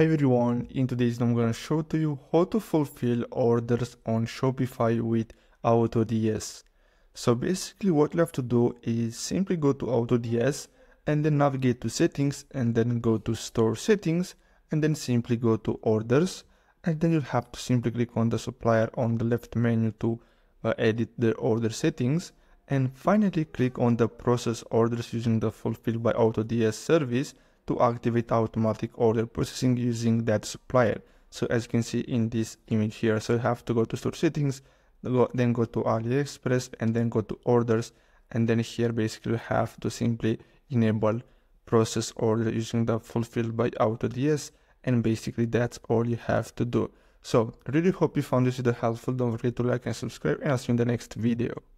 Hi everyone, in today's video I'm gonna show to you how to fulfill orders on Shopify with AutoDS. So basically what you have to do is simply go to AutoDS and then navigate to settings and then go to store settings and then simply go to orders and then you'll have to simply click on the supplier on the left menu to uh, edit the order settings and finally click on the process orders using the fulfill by AutoDS service to activate automatic order processing using that supplier. So as you can see in this image here, so you have to go to store settings, then go to AliExpress and then go to orders. And then here basically you have to simply enable process order using the fulfilled by AutoDS. And basically that's all you have to do. So really hope you found this video helpful. Don't forget to like and subscribe and I'll see you in the next video.